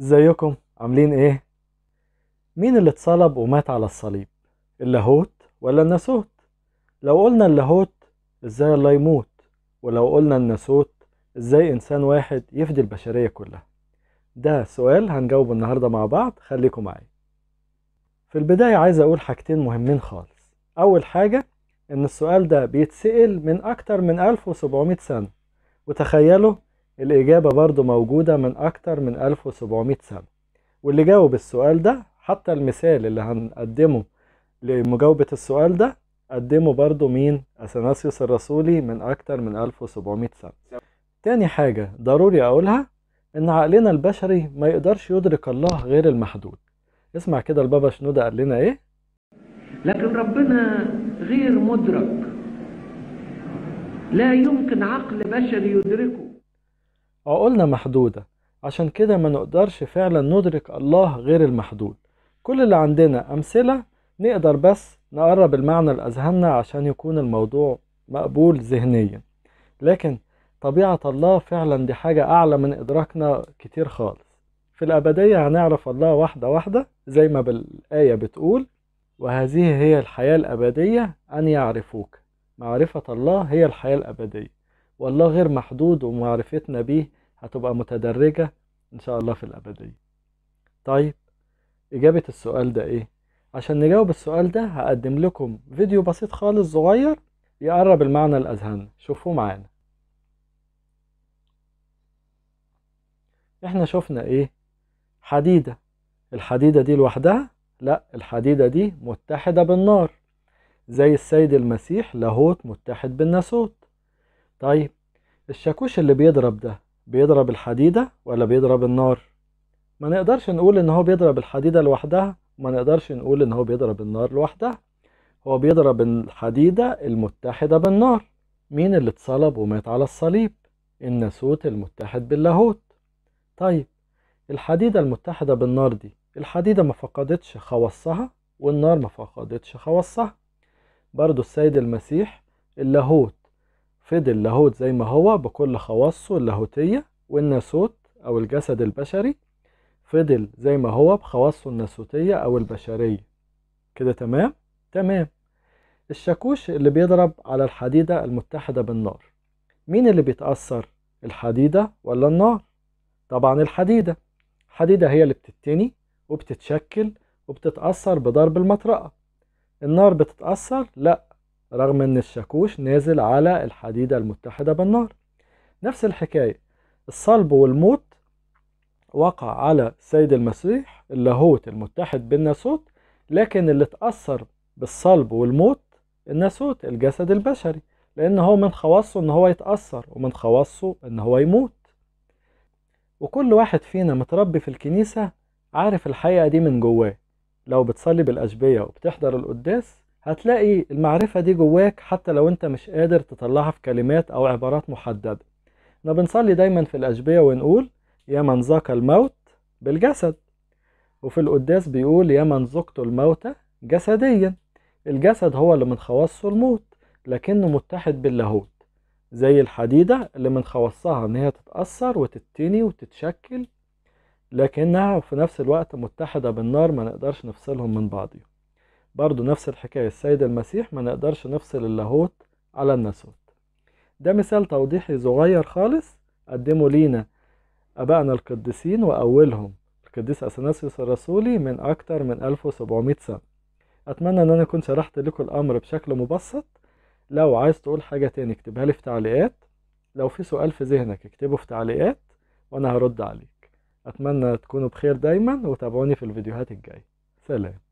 ازيكم عاملين ايه مين اللي اتصلب ومات على الصليب اللاهوت ولا الناسوت لو قلنا اللاهوت ازاي الله يموت ولو قلنا الناسوت ازاي انسان واحد يفدي البشريه كلها ده سؤال هنجاوبه النهارده مع بعض خليكم معايا في البدايه عايز اقول حاجتين مهمين خالص اول حاجه ان السؤال ده بيتسأل من اكتر من 1700 سنه وتخيلوا الإجابة برضو موجودة من أكتر من 1700 سنة واللي جاوب السؤال ده حتى المثال اللي هنقدمه لمجاوبة السؤال ده قدمه برضو مين أثناسيوس الرسولي من أكتر من 1700 سنة تاني حاجة ضروري أقولها إن عقلنا البشري ما يقدرش يدرك الله غير المحدود اسمع كده البابا شنودة قال لنا إيه لكن ربنا غير مدرك لا يمكن عقل بشري يدركه عقولنا اه محدودة عشان كده ما نقدرش فعلا ندرك الله غير المحدود كل اللي عندنا أمثلة نقدر بس نقرب المعنى لأذهاننا عشان يكون الموضوع مقبول ذهنيا لكن طبيعة الله فعلا دي حاجة أعلى من إدراكنا كتير خالص في الأبدية هنعرف الله واحدة واحدة زي ما بالآية بتقول وهذه هي الحياة الأبدية أن يعرفوك معرفة الله هي الحياة الأبدية والله غير محدود ومعرفتنا بيه هتبقى متدرجة إن شاء الله في الأبدية طيب إجابة السؤال ده إيه؟ عشان نجاوب السؤال ده هقدم لكم فيديو بسيط خالص صغير يقرب المعنى لأذهاننا شوفوه معانا احنا شفنا ايه حديدة الحديدة دي لوحدها لا الحديدة دي متحدة بالنار زي السيد المسيح لاهوت متحد بالناسوت طيب الشاكوش اللي بيضرب ده بيضرب الحديدة ولا بيضرب النار ما نقدرش نقول ان هو بيضرب الحديدة لوحدها وما نقدرش نقول ان هو بيضرب النار لوحدها هو بيضرب الحديدة المتحدة بالنار مين اللي اتصلب ومات على الصليب الناسوت المتحد باللاهوت طيب الحديدة المتحدة بالنار دي الحديدة ما فقدتش خواصها والنار ما فقدتش خواصها برضو السيد المسيح اللاهوت فضل لاهوت زي ما هو بكل خواصه اللاهوتية والناسوت أو الجسد البشري فضل زي ما هو بخواصه الناسوتية أو البشرية كده تمام؟ تمام الشاكوش اللي بيضرب على الحديدة المتحدة بالنار مين اللي بيتأثر؟ الحديدة ولا النار؟ طبعا الحديدة الحديدة هي اللي بتتني وبتتشكل وبتتأثر بضرب المطرقة النار بتتأثر؟ لأ رغم ان الشاكوش نازل على الحديدة المتحدة بالنار نفس الحكاية الصلب والموت وقع على السيد المسيح اللاهوت المتحد بالناسوت لكن اللي اتأثر بالصلب والموت الناسوت الجسد البشري لأن هو من خواصه إن هو يتأثر ومن خواصه إن هو يموت وكل واحد فينا متربي في الكنيسة عارف الحقيقة دي من جواه لو بتصلي بالأشبية وبتحضر القداس هتلاقي المعرفة دي جواك حتى لو انت مش قادر تطلعها في كلمات او عبارات محددة احنا بنصلي دايما في الأشبية ونقول يا من ذاق الموت بالجسد وفي القداس بيقول يا من ذقت الموت جسديا الجسد هو اللي من خواصه الموت لكنه متحد باللاهوت زي الحديدة اللي من خواصها ان هي تتأثر وتتني وتتشكل لكنها في نفس الوقت متحدة بالنار ما نقدرش نفصلهم من بعضهم برضو نفس الحكاية السيد المسيح ما نقدرش نفصل اللاهوت على الناسوت ده مثال توضيحي صغير خالص قدمه لينا أبائنا القديسين وأولهم القديس أثناسيوس الرسولي من أكتر من 1700 سنة أتمنى إن أنا كنت شرحت لكم الأمر بشكل مبسط لو عايز تقول حاجة تاني اكتبها لي في تعليقات لو في سؤال في ذهنك اكتبه في تعليقات وأنا هرد عليك أتمنى تكونوا بخير دايما وتابعوني في الفيديوهات الجاية سلام